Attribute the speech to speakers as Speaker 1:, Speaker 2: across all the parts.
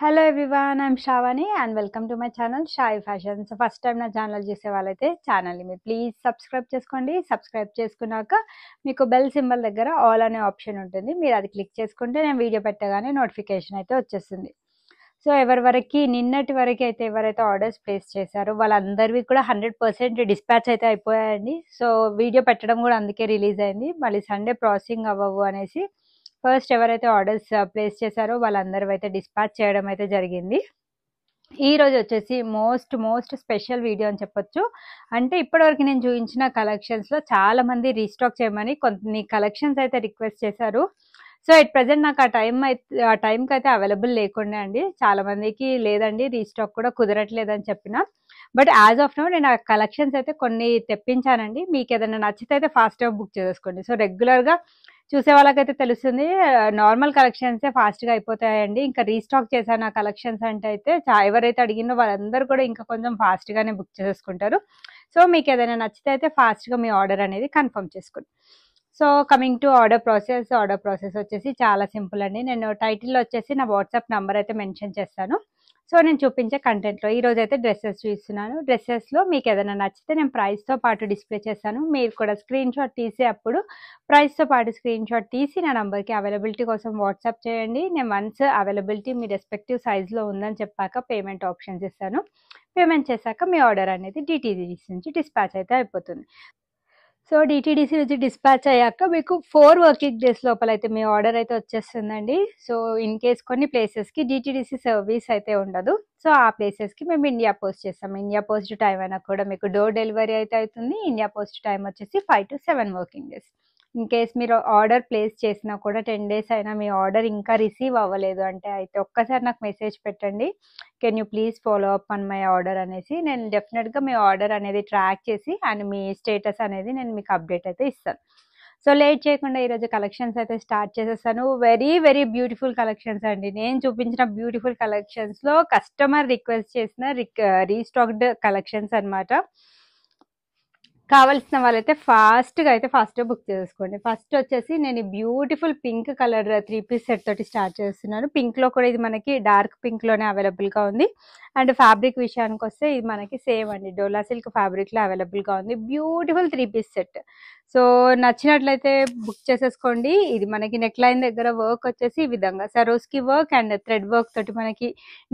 Speaker 1: hello everyone I'm Shavani and welcome to my channel Shayi fashion so first time నా channel చూసే వాళ్ళైతే ఛానల్ని మీరు ప్లీజ్ సబ్స్క్రైబ్ చేసుకోండి సబ్స్క్రైబ్ చేసుకున్నాక మీకు బెల్ సింబల్ దగ్గర ఆల్ అనే ఆప్షన్ ఉంటుంది మీరు అది క్లిక్ చేసుకుంటే నేను వీడియో పెట్టగానే నోటిఫికేషన్ అయితే వచ్చేస్తుంది సో ఎవరి వరకు నిన్నటి వరకు అయితే ఎవరైతే ఆర్డర్స్ ప్లేస్ చేశారో వాళ్ళందరివి కూడా హండ్రెడ్ పర్సెంట్ డిస్పాచ్ అయితే అయిపోయాయండి సో వీడియో పెట్టడం కూడా అందుకే రిలీజ్ అయింది మళ్ళీ సండే ప్రాసెసింగ్ అవ్వవు అనేసి ఫస్ట్ ఎవరైతే ఆర్డర్స్ ప్లేస్ చేశారో వాళ్ళందరూ అయితే డిస్పాచ్ చేయడం అయితే జరిగింది ఈ రోజు వచ్చేసి మోస్ట్ మోస్ట్ స్పెషల్ వీడియో అని చెప్పొచ్చు అంటే ఇప్పటివరకు నేను చూపించిన కలెక్షన్స్లో మంది రీస్టాక్ చేయమని కొన్ని కలెక్షన్స్ అయితే రిక్వెస్ట్ చేశారు సో ఎట్ ప్రజెంట్ నాకు ఆ టైం అయితే ఆ టైంకి అయితే అవైలబుల్ లేకుండా అండి చాలామందికి లేదండి రీస్టాక్ కూడా కుదరట్లేదని చెప్పిన బట్ యాజ్ ఆఫ్ నో నేను ఆ కలెక్షన్స్ అయితే కొన్ని తెప్పించానండి మీకు ఏదైనా నచ్చితే అయితే ఫాస్ట్గా బుక్ చేసుకోండి సో రెగ్యులర్గా చూసే వాళ్ళకైతే తెలుస్తుంది నార్మల్ కలెక్షన్సే ఫాస్ట్గా అయిపోతాయండి ఇంకా రీస్టాక్ చేశాను ఆ కలెక్షన్స్ అంటే అయితే ఎవరైతే అడిగినో వాళ్ళందరూ కూడా ఇంకా కొంచెం ఫాస్ట్గానే బుక్ చేసుకుంటారు సో మీకు ఏదైనా నచ్చితే అయితే ఫాస్ట్గా మీ ఆర్డర్ అనేది కన్ఫర్మ్ చేసుకోండి so coming to order process order process వచ్చేసి చాలా సింపుల్ అండి నేను టైటిల్ వచ్చేసి నా వాట్సాప్ నెంబర్ అయితే మెన్షన్ చేస్తాను సో నేను చూపించే కంటెంట్లో ఈరోజు అయితే డ్రెస్సెస్ చూస్తున్నాను డ్రెస్సెస్లో మీకు ఏదైనా నచ్చితే నేను ప్రైస్తో పాటు డిస్ప్లే చేస్తాను మీరు కూడా స్క్రీన్ షాట్ తీసే అప్పుడు ప్రైస్తో పాటు స్క్రీన్ షాట్ తీసి నా నెంబర్కి అవైలబిలిటీ కోసం వాట్సాప్ చేయండి నేను వన్స్ అవైలబిలిటీ మీ రెస్పెక్టివ్ సైజ్లో ఉందని చెప్పాక పేమెంట్ ఆప్షన్స్ ఇస్తాను పేమెంట్ చేశాక మీ ఆర్డర్ అనేది డిటీజీస్ నుంచి డిస్పాచ్ అయితే అయిపోతుంది సో డిటీడీసీ నుంచి డిస్పాచ్ అయ్యాక మీకు ఫోర్ వర్కింగ్ డేస్ లోపల అయితే మీ ఆర్డర్ అయితే వచ్చేస్తుందండి సో ఇన్ కేస్ కొన్ని ప్లేసెస్కి డిటీడీసీ సర్వీస్ అయితే ఉండదు సో ఆ ప్లేసెస్కి మేము ఇండియా పోస్ట్ చేస్తాం ఇండియా పోస్ట్ టైం అయినా కూడా మీకు డోర్ డెలివరీ అయితే అవుతుంది ఇండియా పోస్ట్ టైం వచ్చేసి five to seven working days in case మీరు ఆర్డర్ ప్లేస్ చేసినా కూడా టెన్ డేస్ అయినా మీ ఆర్డర్ ఇంకా రిసీవ్ అవ్వలేదు అంటే అయితే ఒక్కసారి నాకు మెసేజ్ పెట్టండి can you please follow up on my order అనేసి నేను డెఫినెట్గా మీ ఆర్డర్ అనేది ట్రాక్ చేసి అండ్ మీ స్టేటస్ అనేది నేను మీకు అప్డేట్ అయితే ఇస్తాను సో లేట్ చేయకుండా ఈరోజు కలెక్షన్స్ అయితే స్టార్ట్ చేసేస్తాను వెరీ వెరీ బ్యూటిఫుల్ కలెక్షన్స్ అండి నేను చూపించిన బ్యూటిఫుల్ కలెక్షన్స్లో కస్టమర్ రిక్వెస్ట్ చేసిన రిక్ రీస్టాక్డ్ కలెక్షన్స్ అనమాట కావాల్సిన వాళ్ళైతే ఫాస్ట్గా అయితే ఫస్ట్ బుక్ చేసుకోండి ఫస్ట్ వచ్చేసి నేను beautiful pink colour three piece set తోటి స్టార్ట్ చేస్తున్నాను పింక్లో కూడా ఇది మనకి డార్క్ పింక్లోనే అవైలబుల్గా ఉంది అండ్ ఫ్యాబ్రిక్ విషయానికి వస్తే ఇది మనకి సేమ్ అండి డోలా సిల్క్ ఫ్యాబ్రిక్లో అవైలబుల్గా ఉంది beautiful three piece set so నచ్చినట్లయితే బుక్ చేసేసుకోండి ఇది మనకి నెక్ లైన్ దగ్గర వర్క్ వచ్చేసి ఈ విధంగా Swarovski work and thread work తోటి మనకి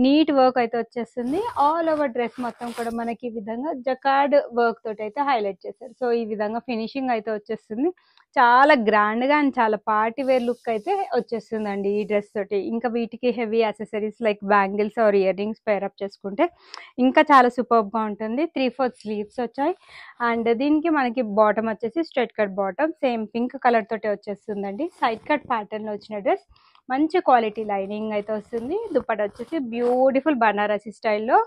Speaker 1: నీట్ వర్క్ అయితే వచ్చేస్తుంది ఆల్ ఓవర్ డ్రెస్ మొత్తం కూడా మనకి ఈ విధంగా జకార్డ్ వర్క్ తోటి అయితే హైలైట్ చేశారు సో ఈ విధంగా ఫినిషింగ్ అయితే వచ్చేస్తుంది చాలా గ్రాండ్గా అండ్ చాలా పార్టీ వేర్ లుక్ అయితే వచ్చేస్తుందండి ఈ డ్రెస్ తోటి ఇంకా వీటికి heavy accessories like bangles or earrings pair up చేసుకుంటే ఇంకా చాలా సూపర్గా ఉంటుంది త్రీ ఫోర్ స్లీవ్స్ వచ్చాయి అండ్ దీనికి మనకి బాటమ్ వచ్చేసి straight cut bottom same pink colour తోటి వచ్చేస్తుందండి సైడ్ కట్ ప్యాటర్న్ వచ్చిన డ్రెస్ మంచి క్వాలిటీ లైనింగ్ అయితే వస్తుంది దుప్పట వచ్చేసి బ్యూటిఫుల్ బనారసి స్టైల్లో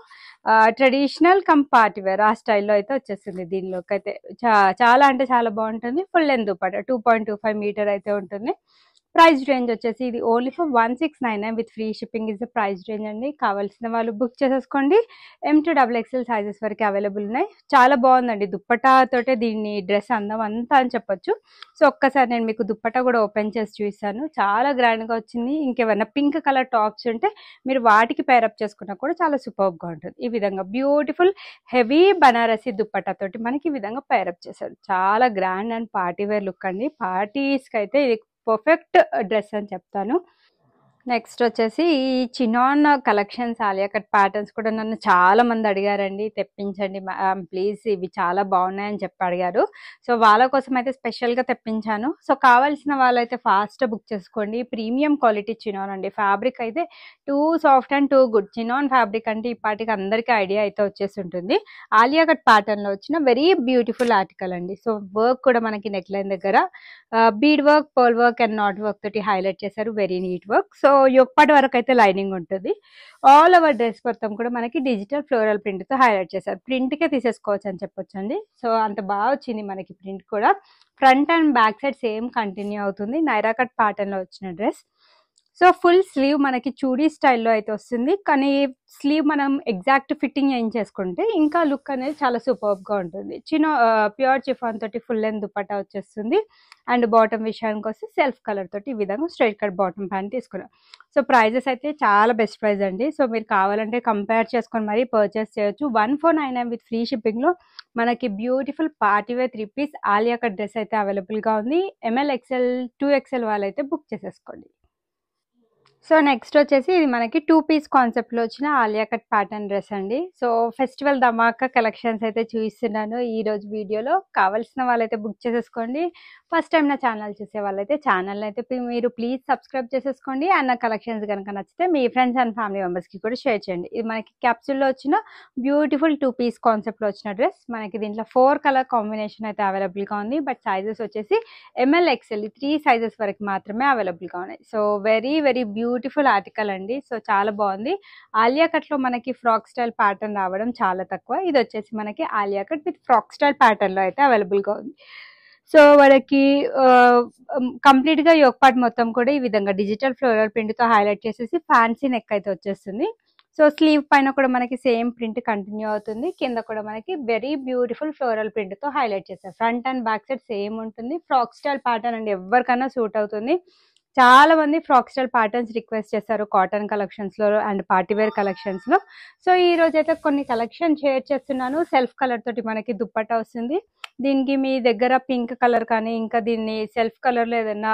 Speaker 1: ట్రెడిషనల్ కమ్ పార్టీవేర్ వేర్ ఆ స్టైల్లో అయితే వచ్చేస్తుంది దీనిలోకి అయితే చాలా అంటే చాలా బాగుంటుంది full length dupatta two metre అయితే ఉంటుంది ప్రైస్ రేంజ్ వచ్చేసి ఇది only for one six nine with free shipping is the price range అండి కావాల్సిన వాళ్ళు బుక్ చేసేసుకోండి M to double XL sizes వరకు అవైలబుల్ ఉన్నాయి చాలా బాగుందండి దుప్పటాతోటే దీన్ని డ్రెస్ అందం అంతా అని చెప్పొచ్చు సో ఒక్కసారి నేను మీకు దుప్పట కూడా ఓపెన్ చేసి చూసాను చాలా గ్రాండ్గా వచ్చింది ఇంకేమైనా పింక్ కలర్ టాప్స్ ఉంటే మీరు వాటికి పేరప్ చేసుకున్నా కూడా చాలా సూపర్గా ఉంటుంది ఈ విధంగా బ్యూటిఫుల్ హెవీ బనారసి దుప్పటాతోటి మనకి ఈ విధంగా పేరప్ చేశారు చాలా grand and party wear look అండి పార్టీస్కి అయితే ఇది పర్ఫెక్ట్ డ్రెస్ అని చెప్తాను నెక్స్ట్ వచ్చేసి ఈ chinon collections Alia cut patterns కూడా నన్ను చాలా మంది అడిగారండి తెప్పించండి మ్యామ్ ప్లీజ్ ఇవి చాలా బాగున్నాయని చెప్పి అడిగారు సో వాళ్ళ కోసం అయితే స్పెషల్గా తెప్పించాను సో కావాల్సిన వాళ్ళైతే ఫాస్ట్ బుక్ చేసుకోండి ప్రీమియం క్వాలిటీ చినాన్ అండి ఫ్యాబ్రిక్ అయితే too soft and too good chinon fabric అంటే ఇప్పటికి అందరికీ ఐడియా అయితే వచ్చేసి ఉంటుంది ఆలియా కట్ ప్యాటర్న్లో వచ్చిన వెరీ బ్యూటిఫుల్ ఆర్టికల్ అండి సో వర్క్ కూడా మనకి నెక్లైన్ దగ్గర bead work pearl work and knot work తోటి హైలైట్ చేశారు వెరీ నీట్ వర్క్ సో ఎప్పటి వరకు అయితే లైనింగ్ ఉంటుంది ఆల్ ఓవర్ డ్రెస్ మొత్తం కూడా మనకి డిజిటల్ ఫ్లోరల్ ప్రింట్తో హైలైట్ చేశారు ప్రింట్కే తీసేసుకోవచ్చు అని చెప్పొచ్చు అండి సో అంత బాగా వచ్చింది మనకి ప్రింట్ కూడా front and back side same continue అవుతుంది నైరాకట్ లో వచ్చిన డ్రెస్ సో ఫుల్ స్లీవ్ మనకి చూడీ స్టైల్లో అయితే వస్తుంది కానీ స్లీవ్ మనం ఎగ్జాక్ట్ ఫిట్టింగ్ ఏం చేసుకుంటే ఇంకా లుక్ అనేది చాలా సూపర్గా ఉంటుంది చిన్న ప్యూర్ చిఫాన్ తోటి ఫుల్ లెంత్ దుపట్టా వచ్చేస్తుంది అండ్ బాటమ్ విషయానికి వస్తే సెల్ఫ్ కలర్ తోటి ఈ విధంగా స్ట్రైట్ కట్ బాటమ్ ప్యాంట్ తీసుకున్నాం సో ప్రైజెస్ అయితే చాలా బెస్ట్ ప్రైజ్ అండి సో మీరు కావాలంటే కంపేర్ చేసుకొని మరీ పర్చేస్ చేయొచ్చు one four nine nine with free షిప్పింగ్లో మనకి beautiful wear three piece Alia cut dress అయితే అవైలబుల్గా ఉంది ఎంఎల్ ఎక్స్ఎల్ టూ ఎక్స్ఎల్ అయితే బుక్ చేసేసుకోండి సో నెక్స్ట్ వచ్చేసి ఇది మనకి టూ పీస్ కాన్సెప్ట్లో వచ్చిన ఆలియా కట్ ప్యాటర్న్ డ్రెస్ అండి సో ఫెస్టివల్ ధమాకా కలెక్షన్స్ అయితే చూపిస్తున్నాను ఈరోజు వీడియోలో కావాల్సిన వాళ్ళైతే బుక్ చేసేసుకోండి ఫస్ట్ టైం నా ఛానల్ చూసే వాళ్ళైతే ఛానల్ అయితే మీరు ప్లీజ్ సబ్స్క్రైబ్ చేసేసుకోండి అండ్ నా కలెక్షన్స్ కనుక నచ్చితే మీ ఫ్రెండ్స్ అండ్ ఫ్యామిలీ మెంబర్స్కి కూడా షేర్ చేయండి ఇది మనకి క్యాప్సూల్లో వచ్చిన బ్యూటిఫుల్ టూ పీస్ కాన్సెప్ట్లో వచ్చిన డ్రెస్ మనకి దీంట్లో ఫోర్ కలర్ కాంబినేషన్ అయితే అవైలబుల్గా ఉంది బట్ సైజెస్ వచ్చేసి ఎంఎల్ ఎక్స్ఎల్ త్రీ సైజెస్ వరకు మాత్రమే అవైలబుల్గా ఉన్నాయి so very very beautiful article అండి సో చాలా బాగుంది ఆలియా కట్లో మనకి ఫ్రాక్ స్టైల్ ప్యాటర్న్ రావడం చాలా తక్కువ ఇది వచ్చేసి మనకి Alia cut with frock style ప్యాటర్న్లో అయితే అవైలబుల్గా ఉంది సో వాళ్ళకి కంప్లీట్ గా యోక్ పార్ట్ మొత్తం కూడా ఈ విధంగా డిజిటల్ ఫ్లోరల్ ప్రింట్ తో హైలైట్ చేసేసి ఫ్యాన్సీ నెక్ అయితే వచ్చేస్తుంది సో స్లీవ్ పైన కూడా మనకి సేమ్ ప్రింట్ కంటిన్యూ అవుతుంది కింద కూడా మనకి వెరీ బ్యూటిఫుల్ ఫ్లోరల్ ప్రింట్ తో హైలైట్ చేస్తారు front and back side same ఉంటుంది ఫ్రాక్ స్టైల్ ప్యాటర్న్ అండి ఎవరికైనా సూట్ అవుతుంది చాలా మంది ఫ్రాక్ స్టైల్ ప్యాటర్న్స్ రిక్వెస్ట్ చేస్తారు కాటన్ కలెక్షన్స్ లో అండ్ పార్టీవేర్ కలెక్షన్స్ లో సో ఈ రోజు అయితే కొన్ని కలెక్షన్ షేర్ చేస్తున్నాను సెల్ఫ్ కలర్ తోటి మనకి దుప్పట్ వస్తుంది దీనికి మీ దగ్గర పింక్ కలర్ కానీ ఇంకా దీన్ని సెల్ఫ్ కలర్లో ఏదైనా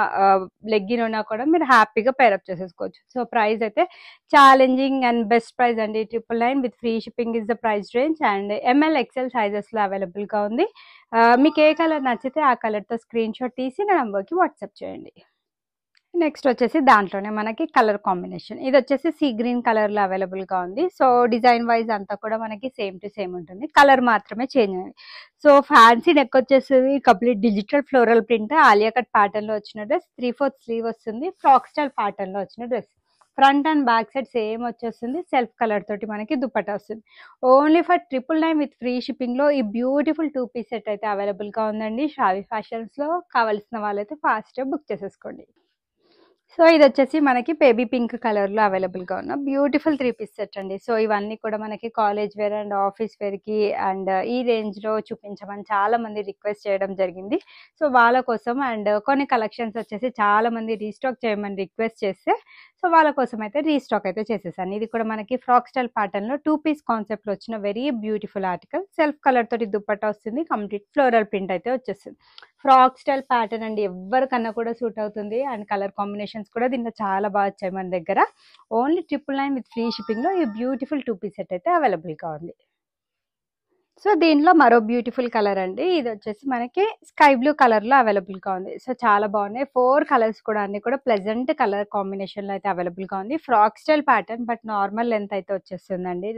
Speaker 1: లెగ్గిన్ ఉన్నా కూడా మీరు హ్యాపీగా పేరప్ చేసేసుకోవచ్చు సో ప్రైస్ అయితే ఛాలెంజింగ్ అండ్ బెస్ట్ ప్రైస్ అండి triple nine with free shipping is the price range and M L XL సైజెస్లో అవైలబుల్గా ఉంది మీకు ఏ కలర్ నచ్చితే ఆ కలర్తో స్క్రీన్ షాట్ తీసి నా నెంబర్కి వాట్సాప్ చేయండి నెక్స్ట్ వచ్చేసి దాంట్లోనే మనకి కలర్ కాంబినేషన్ ఇది వచ్చేసి సీ గ్రీన్ కలర్ లో అవైలబుల్ గా ఉంది సో డిజైన్ వైజ్ అంతా కూడా మనకి సేమ్ టు సేమ్ ఉంటుంది కలర్ మాత్రమే చేంజ్ అయింది సో ఫ్యాన్సీ నెక్ వచ్చేసి complete digital floral print Alia cut pattern లో వచ్చిన డ్రెస్ త్రీ ఫోర్త్ స్లీవ్ వస్తుంది ఫ్రాక్ స్టైల్ ప్యాటర్న్ లో వచ్చిన dress front and back side same వచ్చేస్తుంది సెల్ఫ్ కలర్ తోటి మనకి దుప్పట వస్తుంది only for triple nine with free షిప్పింగ్లో ఈ బ్యూటిఫుల్ టూ పీస్ సెట్ అయితే అవైలబుల్గా ఉందండి షావి ఫ్యాషన్స్లో కావాల్సిన వాళ్ళైతే ఫాస్ట్గా బుక్ చేసేసుకోండి సో ఇది వచ్చేసి మనకి బేబీ పింక్ కలర్లో అవైలబుల్గా ఉన్న బ్యూటిఫుల్ త్రీ పీస్ సెట్ అండి సో ఇవన్నీ కూడా మనకి కాలేజ్ వేర్ అండ్ ఆఫీస్ వేర్కి అండ్ ఈ రేంజ్లో చూపించమని చాలామంది రిక్వెస్ట్ చేయడం జరిగింది సో వాళ్ళ కోసం అండ్ కొన్ని కలెక్షన్స్ వచ్చేసి చాలామంది రీస్టాక్ చేయమని రిక్వెస్ట్ చేస్తే సో వాళ్ళ కోసం అయితే రీస్టాక్ అయితే చేసేసాను ఇది కూడా మనకి ఫ్రాక్ స్టైల్ ప్యాటర్న్లో టూ పీస్ కాన్సెప్ట్లో వచ్చిన very beautiful article self colour తోటి దుప్పట్ట వస్తుంది కంప్లీట్ ఫ్లోరల్ ప్రింట్ అయితే వచ్చేస్తుంది ఫ్రాక్ స్టైల్ ప్యాటర్న్ అండి కన్నా కూడా సూట్ అవుతుంది అండ్ కలర్ కాంబినేషన్స్ కూడా దీంట్లో చాలా బాగా వచ్చాయి మన దగ్గర only triple nine with free షిప్పింగ్లో ఈ బ్యూటిఫుల్ టూ పీస్ సెట్ అయితే అవైలబుల్గా ఉంది సో దీనిలో మరో బ్యూటిఫుల్ కలర్ అండి ఇది వచ్చేసి మనకి స్కై బ్లూ కలర్ లో అవైలబుల్ గా ఉంది సో చాలా బాగున్నాయి ఫోర్ కలర్స్ కూడా అన్ని కూడా ప్లెజెంట్ కలర్ కాంబినేషన్ లో అయితే అవైలబుల్ గా ఉంది frock style pattern but normal length అయితే వచ్చేస్తుందండి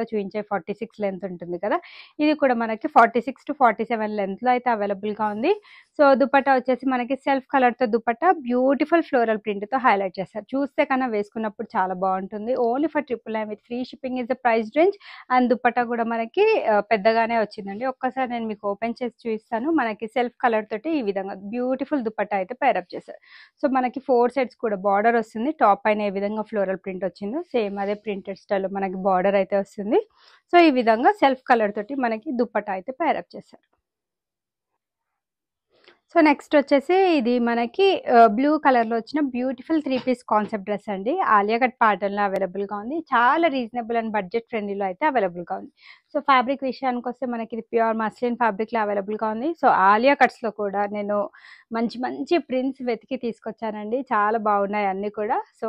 Speaker 1: గా చూపించే ఫార్టీ సిక్స్ లెంత్ ఉంటుంది కదా ఇది కూడా మనకి forty six to forty seven లో అయితే అవైలబుల్ గా ఉంది సో దుపట్టా వచ్చేసి మనకి సెల్ఫ్ కలర్ తో దుపట్టా బ్యూటిఫుల్ ఫ్లోరల్ ప్రింట్ తో హైలైట్ చేస్తారు చూస్తే కన్నా వేసుకున్నప్పుడు చాలా బాగుంటుంది only for triple nine with free shipping is the price range and dupatta కూడా మనకి పెద్ద కొత్తగానే వచ్చిందండి ఒక్కసారి నేను మీకు ఓపెన్ చేసి చూపిస్తాను మనకి సెల్ఫ్ కలర్ తోటి ఈ విధంగా బ్యూటిఫుల్ దుపట్టా అయితే పైరప్ చేశారు సో మనకి ఫోర్ సైడ్స్ కూడా బార్డర్ వస్తుంది టాప్ పైన ఏ విధంగా ఫ్లోరల్ ప్రింట్ వచ్చిందో సేమ్ అదే ప్రింటెడ్ స్టైల్ మనకి బార్డర్ అయితే వస్తుంది సో ఈ విధంగా సెల్ఫ్ కలర్ తోటి మనకి దుప్పటా అయితే పైరప్ చేశారు సో నెక్స్ట్ వచ్చేసి ఇది మనకి బ్లూ కలర్లో వచ్చిన beautiful three piece concept dress అండి ఆలియా కట్ ప్యాటర్న్లో అవైలబుల్గా ఉంది చాలా రీజనబుల్ అండ్ బడ్జెట్ ఫ్రెండ్లీలో అయితే అవైలబుల్గా ఉంది సో ఫ్యాబ్రిక్ విషయానికి వస్తే మనకి ఇది ప్యూర్ మస్లిన్ ఫ్యాబ్రిక్లో అవైలబుల్గా ఉంది సో ఆలియా కట్స్లో కూడా నేను మంచి మంచి ప్రింట్స్ వెతికి తీసుకొచ్చానండి చాలా బాగున్నాయి అన్ని కూడా సో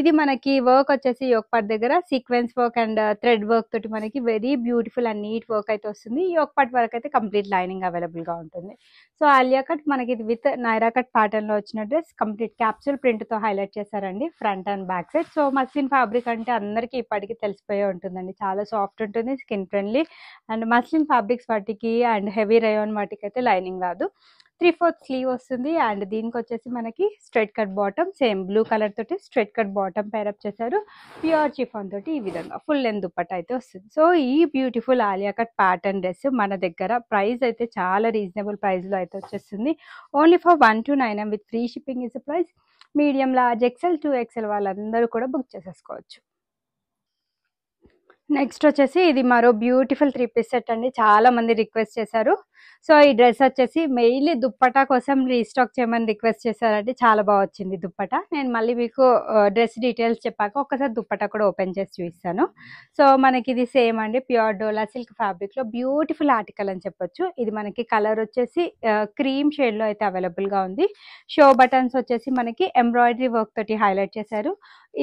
Speaker 1: ఇది మనకి వర్క్ వచ్చేసి యోగపాట్ దగ్గర sequence work and thread work తోటి మనకి very beautiful and neat work అయితే వస్తుంది ఈ యోగపాట్ వరకు అయితే కంప్లీట్ లైనింగ్ అవైలబుల్గా ఉంటుంది సో ఆలియా కట్ మనకి ఇది విత్ నైరా కట్ ప్యాటర్న్లో వచ్చిన డ్రెస్ కంప్లీట్ క్యాప్సూల్ ప్రింట్తో హైలైట్ చేశారండి front and back side so muslin fabric అంటే అందరికీ ఇప్పటికీ తెలిసిపోయే ఉంటుందండి చాలా సాఫ్ట్ ఉంటుంది skin friendly and muslin fabrics వాటికి అండ్ హెవీ రయోన్ వాటికి అయితే లైనింగ్ రాదు త్రీ ఫోర్త్ స్లీవ్ వస్తుంది అండ్ దీనికి వచ్చేసి మనకి straight cut bottom same blue colour తోటి స్ట్రెట్ కట్ బాటమ్ పేరప్ చేశారు ప్యూర్ చిఫాన్ తోటి ఈ విధంగా ఫుల్ లెంత్ దుప్పట అయితే వస్తుంది సో ఈ beautiful Alia cut pattern dress మన దగ్గర ప్రైస్ అయితే చాలా రీజనబుల్ ప్రైస్లో అయితే వచ్చేస్తుంది only for one two nine with free shipping is price medium large XL two XL వాళ్ళందరూ కూడా బుక్ చేసేసుకోవచ్చు నెక్స్ట్ వచ్చేసి ఇది మరో బ్యూటిఫుల్ త్రీ పీస్ సెట్ అండి చాలా మంది రిక్వెస్ట్ చేశారు సో ఈ డ్రెస్ వచ్చేసి మెయిన్లీ దుప్పటా కోసం రీస్టాక్ చేయమని రిక్వెస్ట్ చేశారంటే చాలా బాగా వచ్చింది దుప్పట నేను మళ్ళీ మీకు డ్రెస్ డీటెయిల్స్ చెప్పాక ఒక్కసారి దుప్పటా కూడా ఓపెన్ చేసి చూపిస్తాను సో మనకి ఇది సేమ్ అండి ప్యూర్ డోలా సిల్క్ ఫ్యాబ్రిక్లో బ్యూటిఫుల్ ఆర్టికల్ అని చెప్పొచ్చు ఇది మనకి కలర్ వచ్చేసి క్రీమ్ షేడ్లో అయితే అవైలబుల్గా ఉంది షో బటన్స్ వచ్చేసి మనకి ఎంబ్రాయిడరీ వర్క్ తోటి హైలైట్ చేశారు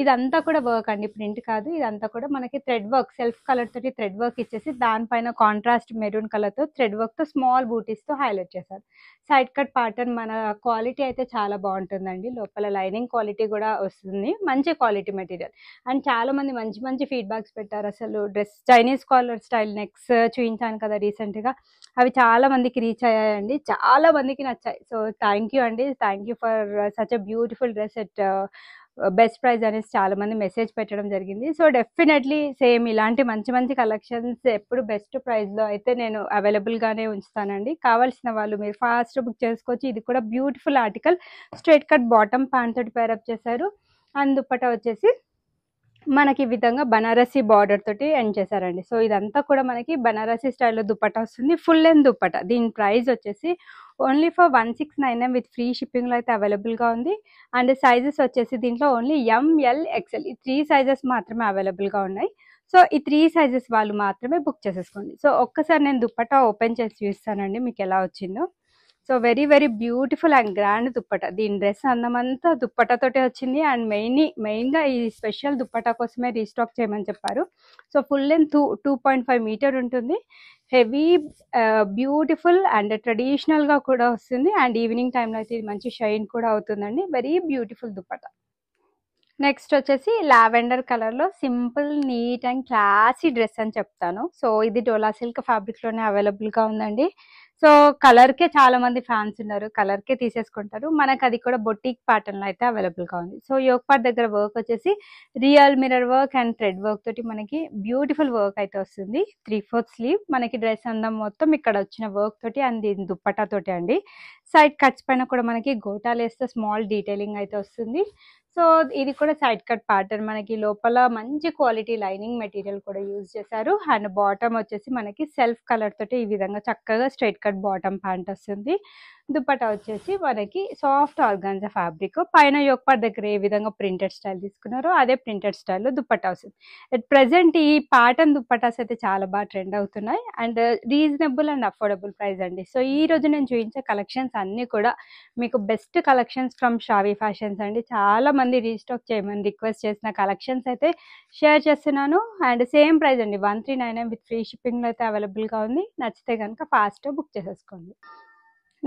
Speaker 1: ఇదంతా కూడా వర్క్ అండి ప్రింట్ కాదు ఇదంతా కూడా మనకి థ్రెడ్ వర్క్ సెల్ఫ్ కలర్ తోటి థ్రెడ్ వర్క్ ఇచ్చేసి దానిపైన కాంట్రాస్ట్ మెరూన్ కలర్తో థ్రెడ్ వర్క్తో స్మాల్ బూటీస్తో హైలైట్ చేశారు సైడ్ కట్ ప్యాటర్న్ మన క్వాలిటీ అయితే చాలా బాగుంటుందండి లోపల లైనింగ్ క్వాలిటీ కూడా వస్తుంది మంచి క్వాలిటీ మెటీరియల్ అండ్ చాలా మంది మంచి మంచి ఫీడ్బ్యాక్స్ పెట్టారు అసలు dress Chinese collar style necks చూపించాను కదా రీసెంట్గా అవి చాలా మందికి రీచ్ అయ్యాయండి చాలా మందికి నచ్చాయి సో థ్యాంక్ యూ అండి thank you for such a beautiful dress at best price అనేసి చాలా మంది మెసేజ్ పెట్టడం జరిగింది సో డెఫినెట్లీ సేమ్ ఇలాంటి మంచి మంచి కలెక్షన్స్ ఎప్పుడు బెస్ట్ ప్రైజ్లో అయితే నేను అవైలబుల్గానే ఉంచుతానండి కావాల్సిన వాళ్ళు మీరు ఫాస్ట్ బుక్ చేసుకోవచ్చు ఇది కూడా beautiful article straight cut bottom pant తోటి పేరప్ చేశారు అండ్ దుప్పట వచ్చేసి మనకి విధంగా బనారసి బార్డర్ తోటి ఎండ్ చేశారండి సో ఇదంతా కూడా మనకి బనారసి స్టైల్లో దుప్పట వస్తుంది ఫుల్ లెంత్ దుప్పట దీని ప్రైస్ వచ్చేసి only for one six nine M with free షిప్పింగ్లో అయితే అవైలబుల్గా ఉంది అండ్ సైజెస్ వచ్చేసి దీంట్లో ఓన్లీ ఎంఎల్ ఎక్స్ఎల్ ఈ త్రీ సైజెస్ మాత్రమే అవైలబుల్గా ఉన్నాయి సో ఈ త్రీ సైజెస్ వాళ్ళు మాత్రమే బుక్ చేసేసుకోండి సో ఒక్కసారి నేను దుప్పటా ఓపెన్ చేసి చూస్తానండి మీకు ఎలా వచ్చిందో so very very beautiful and grand dupatta దీని డ్రెస్ అందమంతా దుప్పటతోటే వచ్చింది అండ్ మెయిన్ మెయిన్గా ఈ స్పెషల్ దుప్పట కోసమే రీస్టాక్ చేయమని చెప్పారు so full length two two point five metre ఉంటుంది హెవీ బ్యూటిఫుల్ అండ్ ట్రెడిషనల్గా కూడా వస్తుంది అండ్ ఈవినింగ్ టైంలో అయితే ఇది మంచి షైన్ కూడా అవుతుందండి వెరీ బ్యూటిఫుల్ దుప్పట నెక్స్ట్ వచ్చేసి లావెండర్ కలర్లో simple neat and classy dress అని చెప్తాను సో ఇది డోలా సిల్క్ ఫ్యాబ్రిక్లోనే అవైలబుల్గా ఉందండి సో కలర్కే చాలా మంది ఫ్యాన్స్ ఉన్నారు కలర్కే తీసేసుకుంటారు మనకు అది కూడా బొటీక్ ప్యాటర్న్లో అయితే అవైలబుల్గా ఉంది సో యోగ్ పాట్ దగ్గర వర్క్ వచ్చేసి real mirror work and thread work తోటి మనకి బ్యూటిఫుల్ వర్క్ అయితే వస్తుంది త్రీ ఫోర్త్ స్లీవ్ మనకి డ్రెస్ అందం మొత్తం ఇక్కడ వచ్చిన వర్క్ తోటి అండ్ దుప్పటా తోటి అండి సైడ్ కట్స్ పైన కూడా మనకి గోటాలు వేస్తే స్మాల్ డీటెయిలింగ్ అయితే వస్తుంది సో ఇది కూడా సైడ్ కట్ ప్యాటర్న్ మనకి లోపల మంచి క్వాలిటీ లైనింగ్ మెటీరియల్ కూడా యూజ్ చేశారు అండ్ బాటమ్ వచ్చేసి మనకి సెల్ఫ్ కలర్ తోటి ఈ విధంగా చక్కగా స్ట్రైట్ కట్ బాటమ్ ప్యాంట్ వస్తుంది దుప్పటా వచ్చేసి మనకి సాఫ్ట్ ఆర్గాన్జా ఫ్యాబ్రిక్ పైన యోక్పాట్ దగ్గర ఏ విధంగా ప్రింటెడ్ స్టైల్ తీసుకున్నారో అదే ప్రింటెడ్ స్టైల్లో దుప్పటా వస్తుంది అట్ ప్రజెంట్ ఈ ప్యాటర్న్ దుప్పటాస్ అయితే చాలా బాగా ట్రెండ్ అవుతున్నాయి and reasonable and affordable price అండి సో ఈ రోజు నేను చూపించే కలెక్షన్స్ అన్నీ కూడా మీకు best collections from Shavi fashions అండి చాలా మంది రీస్టాక్ చేయమని రిక్వెస్ట్ చేసిన కలెక్షన్స్ అయితే షేర్ చేస్తున్నాను అండ్ సేమ్ ప్రైస్ అండి one three nine with free షిప్పింగ్లో అయితే అవైలబుల్గా ఉంది నచ్చితే కనుక ఫాస్ట్గా బుక్ చేసేసుకోండి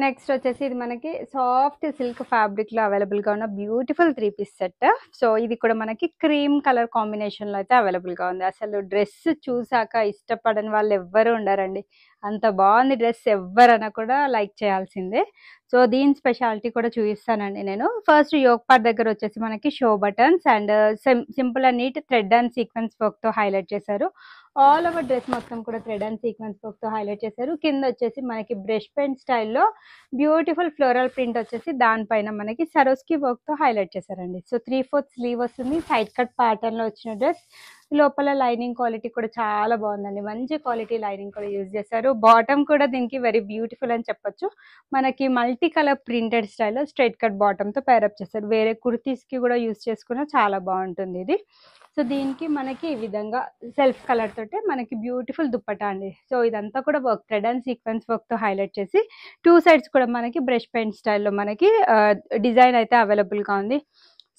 Speaker 1: నెక్స్ట్ వచ్చేసి ఇది మనకి సాఫ్ట్ సిల్క్ ఫ్యాబ్రిక్లో అవైలబుల్గా ఉన్న beautiful three piece set so ఇది కూడా మనకి క్రీమ్ కలర్ కాంబినేషన్లో అయితే అవైలబుల్గా ఉంది అసలు డ్రెస్ చూసాక ఇష్టపడని వాళ్ళు ఎవ్వరూ ఉండరండి అంత బాగుంది డ్రెస్ ఎవరన్నా కూడా లైక్ చేయాల్సిందే సో దీని స్పెషాలిటీ కూడా చూపిస్తానండి నేను ఫస్ట్ యోగపాట్ దగ్గర వచ్చేసి మనకి show buttons and simple and neat thread and sequence వర్క్తో హైలైట్ చేశారు ఆల్ ఓవర్ డ్రెస్ మొత్తం కూడా థ్రెడ్ అండ్ సీక్వెన్స్ వర్క్తో హైలైట్ చేశారు కింద వచ్చేసి మనకి బ్రష్ పెయింట్ స్టైల్లో బ్యూటిఫుల్ ఫ్లోరల్ ప్రింట్ వచ్చేసి దానిపైన మనకి సరోస్కి వర్క్తో హైలైట్ చేశారండి సో త్రీ ఫోర్త్ స్లీవ్ వస్తుంది సైడ్ కట్ ప్యాటర్న్లో వచ్చిన డ్రెస్ లోపల లైనింగ్ క్వాలిటీ కూడా చాలా బాగుందండి మంచి క్వాలిటీ లైనింగ్ కూడా యూజ్ చేశారు బాటమ్ కూడా దీనికి వెరీ బ్యూటిఫుల్ అని చెప్పొచ్చు మనకి మల్టీ కలర్ ప్రింటెడ్ స్టైల్లో స్ట్రైట్ కట్ బాటంతో పేరప్ చేశారు వేరే కుర్తీస్కి కూడా యూజ్ చేసుకున్నా చాలా బాగుంటుంది ఇది సో దీనికి మనకి ఈ విధంగా సెల్ఫ్ కలర్ తోటే మనకి బ్యూటిఫుల్ దుప్పటా అండి సో ఇదంతా కూడా వర్క్ థ్రెడ్ అండ్ సీక్వెన్స్ వర్క్తో హైలైట్ చేసి టూ సైడ్స్ కూడా మనకి బ్రష్ పెయింట్ స్టైల్లో మనకి డిజైన్ అయితే అవైలబుల్గా ఉంది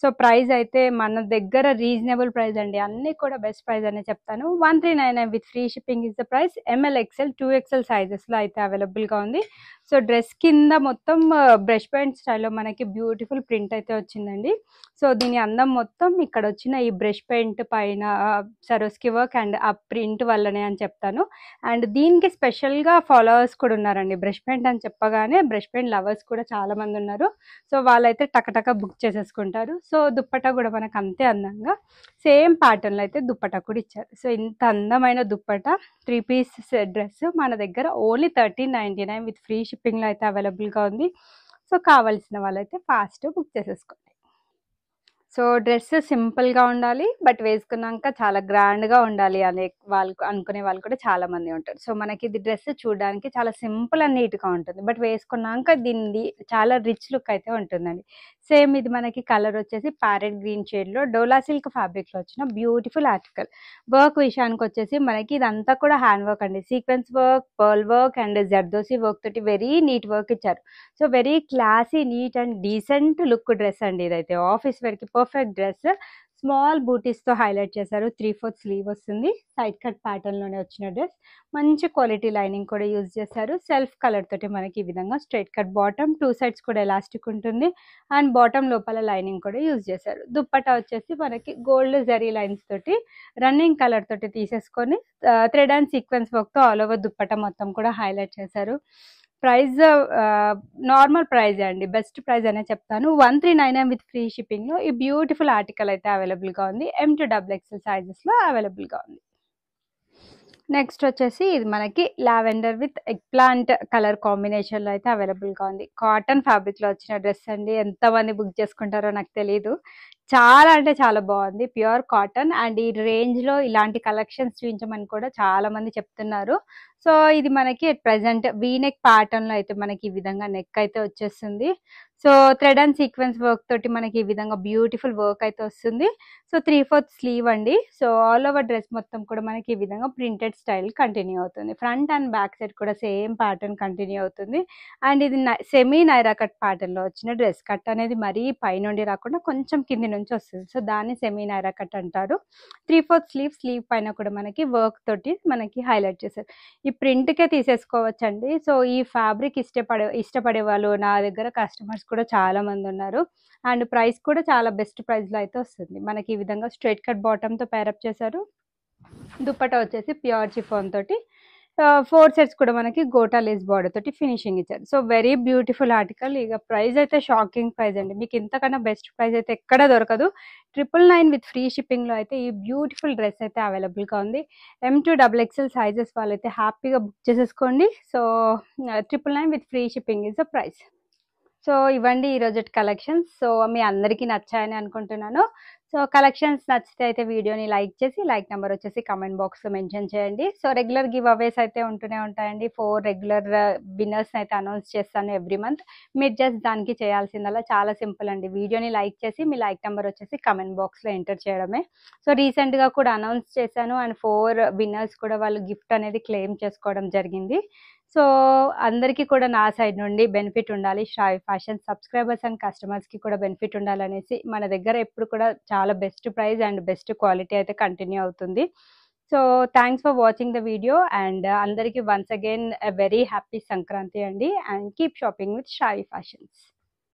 Speaker 1: సో ప్రైస్ అయితే మన దగ్గర రీజనబుల్ ప్రైస్ అండి అన్ని కూడా బెస్ట్ ప్రైస్ అనే చెప్తాను one three nine with free shipping is the price M L XL two XL సైజెస్లో అయితే అవైలబుల్గా ఉంది సో డ్రెస్ కింద మొత్తం బ్రష్ పాయింట్ స్టైల్లో మనకి బ్యూటిఫుల్ ప్రింట్ అయితే వచ్చిందండి సో దీని అందం మొత్తం ఇక్కడ వచ్చిన ఈ బ్రష్ పెయింట్ పైన సరోస్కి వర్క్ అండ్ ఆ ప్రింట్ వల్లనే అని చెప్తాను అండ్ దీనికి స్పెషల్గా ఫాలోవర్స్ కూడా ఉన్నారండి బ్రష్ పెయింట్ అని చెప్పగానే బ్రష్ పెయింట్ లవర్స్ కూడా చాలామంది ఉన్నారు సో వాళ్ళైతే టకటక బుక్ చేసేసుకుంటారు సో దుప్పట కూడా మనకు అంతే అందంగా సేమ్ ప్యాటర్న్లో అయితే దుప్పట కూడా ఇచ్చారు సో ఇంత అందమైన దుప్పట త్రీ పీస్ డ్రెస్ మన దగ్గర only thirteen ninety nine with free షిప్పింగ్లో అయితే అవైలబుల్గా ఉంది సో కావాల్సిన వాళ్ళైతే ఫాస్ట్ బుక్ చేసేసుకోండి సో డ్రెస్ సింపుల్ గా ఉండాలి బట్ వేసుకున్నాక చాలా గ్రాండ్ గా ఉండాలి అనే వాళ్ళు అనుకునే వాళ్ళు కూడా చాలా మంది ఉంటారు సో మనకి ఇది డ్రెస్ చూడడానికి చాలా సింపుల్ అండ్ గా ఉంటుంది బట్ వేసుకున్నాక దీన్ని చాలా రిచ్ లుక్ అయితే ఉంటుందండి సేమ్ ఇది మనకి కలర్ వచ్చేసి ప్యారెట్ గ్రీన్ షేడ్లో డోలా సిల్క్ ఫ్యాబ్రిక్లో వచ్చిన బ్యూటిఫుల్ ఆర్టికల్ వర్క్ విషయానికి వచ్చేసి మనకి ఇదంతా కూడా హ్యాండ్ వర్క్ అండి sequence work pearl work and zardozi work తోటి వెరీ నీట్ వర్క్ ఇచ్చారు so very classy neat and decent look dress అండి ఇదైతే ఆఫీస్ వేర్కి పర్ఫెక్ట్ పర్ఫెక్ట్ డ్రెస్ స్మాల్ బూటీస్తో హైలైట్ చేశారు త్రీ ఫోర్త్ స్లీవ్ వస్తుంది సైడ్ కట్ ప్యాటర్న్లోనే వచ్చిన డ్రెస్ మంచి క్వాలిటీ లైనింగ్ కూడా యూజ్ చేశారు సెల్ఫ్ కలర్ తోటి మనకి ఈ విధంగా straight cut bottom two sides కూడా ఎలాస్టిక్ ఉంటుంది అండ్ బాటమ్ లోపల లైనింగ్ కూడా యూజ్ చేశారు దుప్పటా వచ్చేసి మనకి గోల్డ్ జరీ లైన్స్ తోటి రన్నింగ్ కలర్ తోటి తీసేసుకొని థ్రెడ్ అండ్ సీక్వెన్స్ వర్క్తో ఆల్ ఓవర్ దుప్పట మొత్తం కూడా హైలైట్ చేశారు ప్రైజ్ నార్మల్ ప్రైజ్ అండి బెస్ట్ ప్రైజ్ అనే చెప్తాను one three nine M with free షిప్పింగ్లో ఈ బ్యూటిఫుల్ ఆర్టికల్ అయితే అవైలబుల్గా ఉంది ఎం టు డబుల్ ఎక్స్ఎల్ సైజెస్లో అవైలబుల్గా ఉంది నెక్స్ట్ వచ్చేసి ఇది మనకి lavender with eggplant colour కాంబినేషన్లో అయితే అవైలబుల్గా ఉంది కాటన్ ఫ్యాబ్రిక్లో వచ్చిన డ్రెస్ అండి ఎంతమంది బుక్ చేసుకుంటారో నాకు తెలియదు చాలా అంటే చాలా బాగుంది ప్యూర్ కాటన్ అండ్ ఈ రేంజ్ లో ఇలాంటి కలెక్షన్స్ చూపించమని కూడా చాలా మంది చెప్తున్నారు సో ఇది మనకి ప్రజెంట్ వీనెక్ లో అయితే మనకి ఈ విధంగా నెక్ అయితే వచ్చేస్తుంది so thread and sequence work తోటి మనకి ఈ విధంగా బ్యూటిఫుల్ వర్క్ అయితే వస్తుంది సో త్రీ ఫోర్త్ స్లీవ్ అండి సో ఆల్ ఓవర్ డ్రెస్ మొత్తం కూడా మనకి ఈ విధంగా ప్రింటెడ్ స్టైల్ కంటిన్యూ అవుతుంది ఫ్రంట్ అండ్ బ్యాక్ సైడ్ కూడా సేమ్ ప్యాటర్న్ కంటిన్యూ అవుతుంది అండ్ ఇది సెమీ నైరా కట్ లో వచ్చిన డ్రెస్ కట్ అనేది మరీ పైనుండి రాకుండా కొంచెం కింది నుంచి వస్తుంది సో దాన్ని సెమీనారా కట్ అంటారు త్రీ ఫోర్త్ స్లీవ్ స్లీవ్ పైన కూడా మనకి వర్క్ తోటి మనకి హైలైట్ చేశారు ఈ ప్రింట్కే తీసేసుకోవచ్చండి సో ఈ ఫ్యాబ్రిక్ ఇష్టపడే ఇష్టపడే వాళ్ళు నా దగ్గర కస్టమర్స్ కూడా చాలామంది ఉన్నారు అండ్ ప్రైస్ కూడా చాలా బెస్ట్ ప్రైస్లో అయితే వస్తుంది మనకి ఈ విధంగా స్ట్రైట్ కట్ బాటమ్తో పేరప్ చేశారు దుప్పట వచ్చేసి ప్యూర్ చిఫోన్ తోటి ఫోర్ సెట్స్ కూడా మనకి గోటా లేస్ బార్డర్ తోటి ఫినిషింగ్ ఇచ్చారు సో వెరీ బ్యూటిఫుల్ ఆర్టికల్ ఇక ప్రైస్ అయితే షాకింగ్ ప్రైస్ అండి మీకు ఇంతకన్నా బెస్ట్ ప్రైస్ అయితే ఎక్కడ దొరకదు ట్రిపుల్ నైన్ విత్ ఫ్రీ షిప్పింగ్లో అయితే ఈ బ్యూటిఫుల్ డ్రెస్ అయితే అవైలబుల్గా ఉంది M to double XL sizes వాళ్ళైతే హ్యాపీగా బుక్ చేసేసుకోండి so triple nine with free shipping is the price so ఇవ్వండి ఈరోజు కలెక్షన్స్ సో మీ అందరికీ నచ్చాయని అనుకుంటున్నాను సో కలెక్షన్స్ నచ్చితే అయితే వీడియోని లైక్ చేసి లైక్ నెంబర్ వచ్చేసి కమెంట్ బాక్స్లో మెన్షన్ చేయండి సో రెగ్యులర్ గివ్ అవేస్ అయితే ఉంటూనే ఉంటాయండి ఫోర్ రెగ్యులర్ విన్నర్స్ అయితే అనౌన్స్ చేస్తాను ఎవ్రీ మంత్ మీరు జస్ట్ దానికి చేయాల్సిందల్లా చాలా సింపుల్ అండి వీడియోని లైక్ చేసి మీ లైక్ నెంబర్ వచ్చేసి కమెంట్ బాక్స్లో ఎంటర్ చేయడమే సో రీసెంట్గా కూడా అనౌన్స్ చేశాను అండ్ ఫోర్ విన్నర్స్ కూడా వాళ్ళు గిఫ్ట్ అనేది క్లెయిమ్ చేసుకోవడం జరిగింది సో అందరికీ కూడా నా సైడ్ నుండి బెనిఫిట్ ఉండాలి షాయి ఫ్యాషన్ సబ్స్క్రైబర్స్ అండ్ కస్టమర్స్కి కూడా బెనిఫిట్ ఉండాలనేసి మన దగ్గర ఎప్పుడు కూడా చాలా best price and best quality అయితే కంటిన్యూ అవుతుంది so thanks for watching the video and అందరికీ once again very happy Sankranti అండి and keep shopping with Shayi fashions